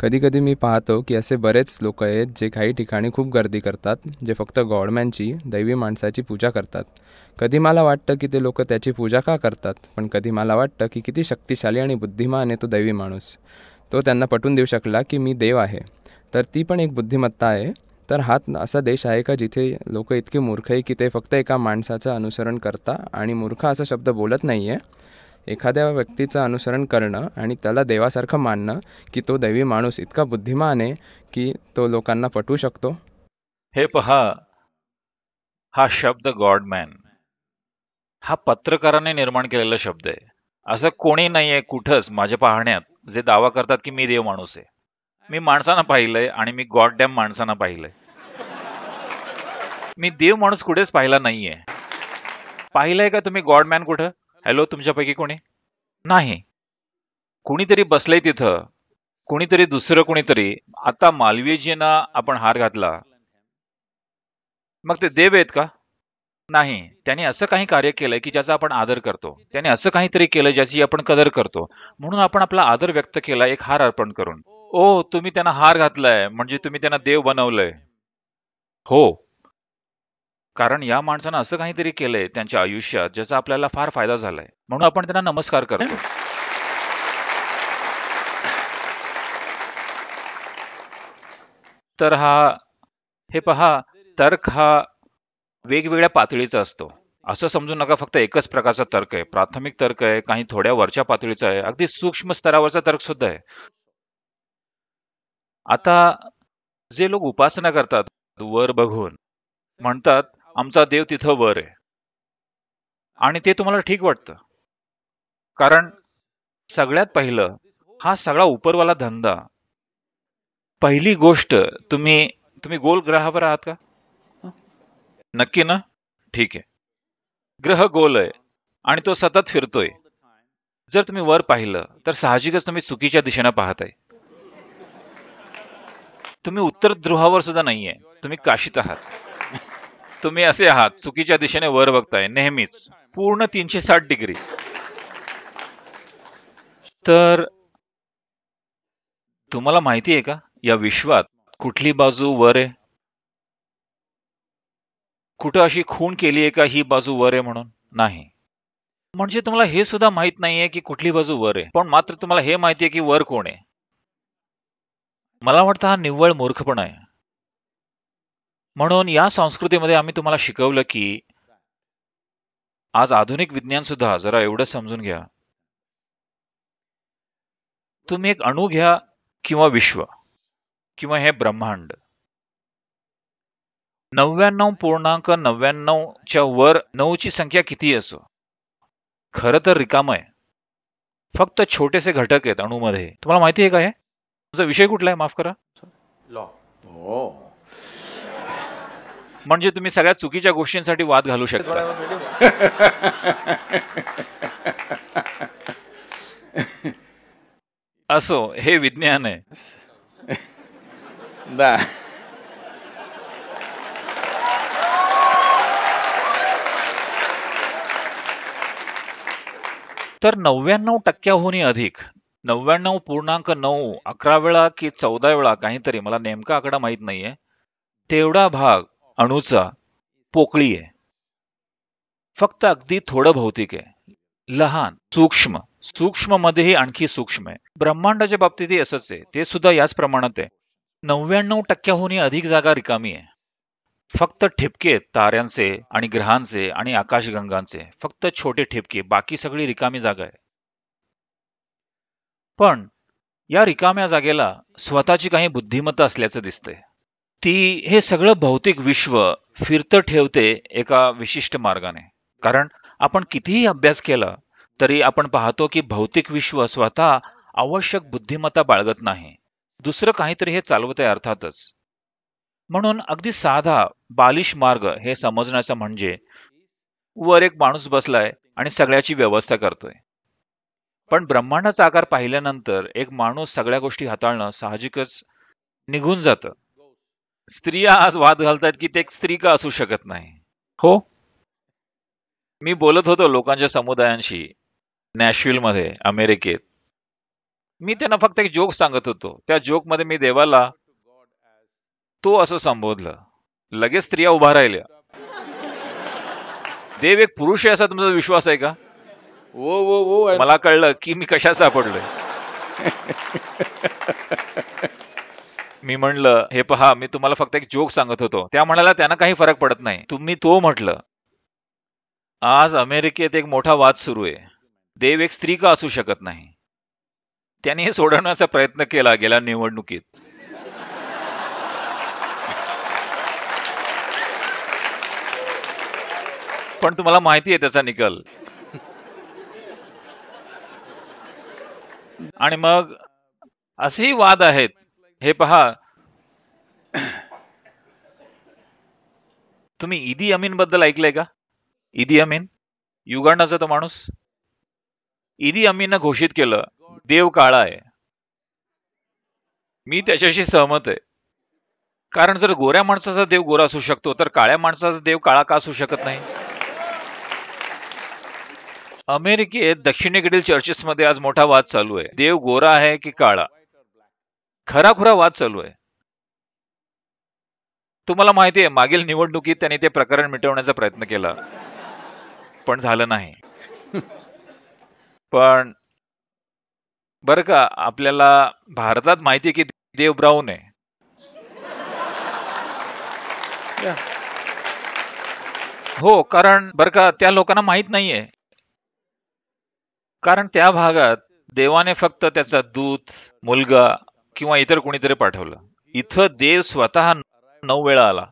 कधीकधी मी पाहतो की असे बरेच लोक आहेत जे काही ठिकाणी खूप गर्दी करतात जे फक्त गॉडमॅनची दैवी माणसाची पूजा करतात कधी मला वाटतं की ते लोक त्याची पूजा का करतात पण कधी मला वाटतं की किती शक्तिशाली आणि बुद्धिमान आहे तो दैवी माणूस तो त्यांना पटवून देऊ शकला की मी देव आहे तर ती पण एक बुद्धिमत्ता आहे तर हा असा देश आहे का जिथे लोक इतके मूर्ख आहे की ते फक्त एका माणसाचं अनुसरण करता आणि मूर्ख असा शब्द बोलत नाही आहे एखाद्या व्यक्तीचं अनुसरण करणं आणि त्याला देवासारखं मानणं की तो दैवी माणूस इतका बुद्धिमान आहे की तो लोकांना पटवू शकतो हे पहा हा शब्द गॉडमॅन हा पत्रकाराने निर्माण केलेला शब्द आहे असं कोणी नाहीये कुठंच माझ्या पाहण्यात जे दावा करतात की मी देव माणूस आहे मी माणसानं पाहिलंय आणि मी गॉड डॅम माणसानं पाहिलंय मी देव माणूस कुठेच पाहिला नाहीये पाहिलंय का तुम्ही गॉडमॅन कुठं हॅलो तुमच्यापैकी कोणी नाही कुणीतरी बसलंय तिथं कुणीतरी दुसरं कुणीतरी आता मालवीयजींना आपण हार घातला मग ते देव आहेत का नाही त्यांनी असं काही कार्य केलंय की ज्याचा आपण आदर करतो त्याने असं काहीतरी केलं ज्याची आपण कदर करतो म्हणून आपण आपला आदर व्यक्त केला एक हार अर्पण करून ओ तुम्ही त्यांना हार घातलाय म्हणजे तुम्ही त्यांना देव बनवलंय हो कारण या माणसानं असं काहीतरी केलंय त्यांच्या आयुष्यात ज्याचा आपल्याला फार फायदा झालाय म्हणून आपण त्यांना नमस्कार करतो तर हा हे पहा तर्क हा वेगवेगळ्या पातळीचा असतो असं समजू नका फक्त एकच प्रकारचा तर्क आहे प्राथमिक तर्क आहे काही थोड्या वरच्या पातळीचा आहे अगदी सूक्ष्म स्तरावरचा तर्क सुद्धा आहे आता जे लोक उपासना करतात वर बघून म्हणतात आमचा देव तिथं वर आहे आणि ते तुम्हाला ठीक वाटतं कारण सगळ्यात पहिलं हा सगळा उपरवाला धंदा पहिली गोष्ट तुम्ही तुम्ही गोल ग्रहावर आहात का नक्की ना ठीक आहे ग्रह गोल आहे आणि तो सतत फिरतोय जर तुम्ही वर पाहिलं तर साहजिकच तुम्ही चुकीच्या दिशेनं पाहत आहे तुम्ही उत्तर ध्रुवावर सुद्धा नाहीये तुम्ही काशीत आहात तुम्ही असे आहात चुकीच्या दिशेने वर बघताय नेहमीच पूर्ण तीनशे साठ डिग्री तर तुम्हाला माहिती आहे का या विश्वात कुठली बाजू वर आहे कुठं अशी खून केली आहे का ही बाजू वर आहे म्हणून नाही म्हणजे तुम्हाला हे सुद्धा माहित नाहीये की कुठली बाजू वर आहे पण मात्र तुम्हाला हे माहिती आहे की वर कोण आहे मला वाटतं हा निव्वळ मूर्खपणा आहे म्हणून या संस्कृतीमध्ये आम्ही तुम्हाला शिकवलं की आज आधुनिक विज्ञान सुद्धा जरा एवढं समजून घ्या तुम्ही एक अणु घ्या किंवा विश्व किंवा हे ब्रह्मांड नव्याण्णव पूर्णांक नव्याण्णवच्या वर नऊची संख्या किती असो खरं तर रिकाम आहे फक्त छोटेसे घटक आहेत अणूमध्ये तुम्हाला माहिती आहे का हे तुमचा विषय कुठला आहे माफ करा लॉ हो. म्हणजे तुम्ही सगळ्या चुकीच्या गोष्टींसाठी वाद घालू शकता असो हे विज्ञान आहे तर नव्याण्णव टक्क्याहूनही अधिक नव्याण्णव पूर्णांक नऊ अकरा वेळा की चौदा वेळा काहीतरी मला नेमका आकडा माहीत नाहीये तेवढा भाग अणूचा पोकळी आहे फक्त अगदी थोडं भौतिक आहे लहान सूक्ष्म सूक्ष्म मध्येही आणखी सूक्ष्म आहे ब्रह्मांडाच्या बाबतीतही असंच आहे ते सुद्धा याच प्रमाणात आहे नव्याण्णव टक्क्याहूनही अधिक जागा रिकामी आहे फक्त ठिपके ताऱ्यांचे आणि ग्रहांचे आणि आकाशगंगांचे फक्त छोटे ठिपके बाकी सगळी रिकामी जागा आहे पण या रिकाम्या जागेला स्वतःची काही बुद्धिमत्ता असल्याचं दिसतंय ती हे सगळं भौतिक विश्व फिरतं ठेवते एका विशिष्ट मार्गाने कारण आपण कितीही अभ्यास केला तरी आपण पाहतो की भौतिक विश्व स्वतः आवश्यक बुद्धिमत्ता बाळगत नाही दुसरं काहीतरी हे चालवत आहे अर्थातच म्हणून अगदी साधा बालिश मार्ग हे समजण्याचा म्हणजे वर एक माणूस बसलाय आणि सगळ्याची व्यवस्था करतोय पण ब्रह्मांडाचा आकार पाहिल्यानंतर एक माणूस सगळ्या गोष्टी हाताळणं साहजिकच निघून जातं स्त्रिया आज वाद घालतात की ते एक स्त्री का असू शकत नाही हो मी बोलत होतो लोकांच्या समुदायांशी मध्ये अमेरिकेत मी त्यांना फक्त एक जोक सांगत होतो त्या जोकमध्ये मी देवाला तो असं संबोधलं लगेच स्त्रिया उभा राहिल्या देव एक पुरुष आहे असा तुमचा विश्वास आहे का ओ ओ ओ मला कळलं की मी कशा सापडलोय मी म्हणलं हे पहा मी तुम्हाला फक्त एक जोक सांगत होतो त्या म्हणाला त्यांना काही फरक पडत नाही तुम्ही तो म्हटलं आज अमेरिकेत एक मोठा वाद सुरू आहे देव एक स्त्री का असू शकत नाही त्यांनी हे सोडवण्याचा प्रयत्न केला गेला निवडणुकीत पण तुम्हाला माहिती आहे त्याचा निकाल आणि मग असेही वाद आहेत हे पहा तुम्ही इदी अमीन बद्दल ऐकलंय का इदी अमीन युगांडाचा तो माणूस इदी अमीन घोषित केलं देव काळा आहे मी त्याच्याशी सहमत आहे कारण जर गोऱ्या माणसाचा देव गोरा असू शकतो तर काळ्या माणसाचा देव काळा का असू शकत नाही अमेरिकेत दक्षिणेकडील चर्चेसमध्ये आज मोठा वाद चालू आहे देव गोरा आहे की काळा खराखुरा वाद चालू आहे तुम्हाला माहिती आहे मागील निवडणुकीत त्यांनी ते प्रकरण मिटवण्याचा प्रयत्न केला पण झालं नाही पण बरं का आपल्याला भारतात माहिती की देव ब्राऊन आहे हो कारण बरं का त्या लोकांना माहीत नाहीये कारण त्या भागात देवाने फक्त त्याचा दूत मुलगा किंवा इतर कोणीतरी पाठवलं इथं देव स्वतः नऊ वेळा आला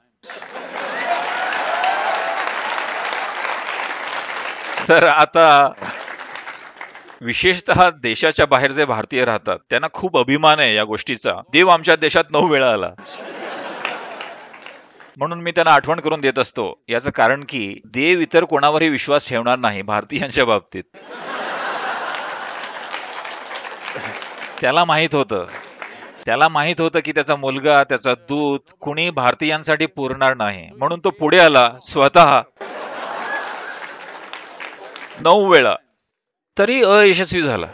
तर आता विशेषतः देशाच्या बाहेर जे भारतीय राहतात त्यांना खूप अभिमान आहे या गोष्टीचा देव आमच्या देशात नऊ वेळा आला म्हणून मी त्यांना आठवण करून देत असतो याचं कारण की देव इतर कोणावरही विश्वास ठेवणार नाही भारतीयांच्या बाबतीत त्याला माहित होतं त्याला माहित होतं की त्याचा मुलगा त्याचा दूत कुणी भारतीयांसाठी पुरणार नाही म्हणून तो पुढे आला स्वतः नऊ वेळा तरी अयशस्वी झाला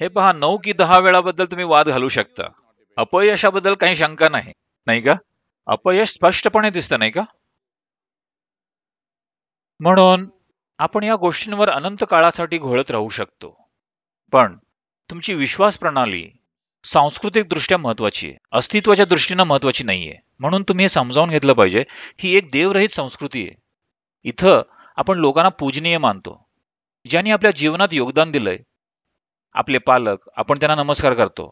हे पहा नऊ की दहा वेळाबद्दल तुम्ही वाद घालू शकता अपयशाबद्दल काही शंका नाही नाही का अपयश स्पष्टपणे दिसतं नाही का म्हणून आपण या गोष्टींवर अनंत काळासाठी घोळत राहू शकतो पण तुमची विश्वास प्रणाली सांस्कृतिकदृष्ट्या महत्वाची आहे अस्तित्वाच्या दृष्टीनं महत्वाची आहे म्हणून तुम्ही हे समजावून घेतलं पाहिजे ही एक देवरहित संस्कृती आहे इथं आपण लोकांना पूजनीय मानतो ज्यांनी आपल्या जीवनात योगदान दिलंय आपले पालक आपण त्यांना नमस्कार करतो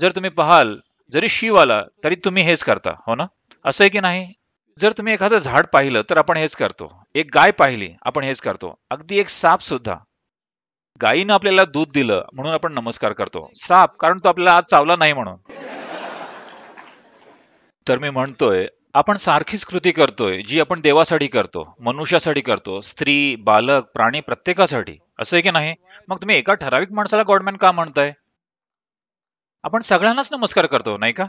जर तुम्ही पाहाल जरी शिव आला तरी तुम्ही हेच करता हो ना असं आहे की नाही जर तुम्ही एखादं झाड पाहिलं तर आपण हेच करतो एक गाय पाहिली आपण हेच करतो अगदी एक साप सुद्धा गायीनं आपल्याला दूध दिलं म्हणून आपण नमस्कार करतो साप कारण तो आपल्याला आज चावला नाही म्हणून तर मी म्हणतोय आपण सारखीच कृती करतोय जी आपण देवासाठी करतो मनुष्यासाठी करतो स्त्री बालक प्राणी प्रत्येकासाठी असं आहे की नाही मग तुम्ही एका ठराविक माणसाला गॉडमॅन का म्हणताय आपण सगळ्यांनाच नमस्कार करतो नाही का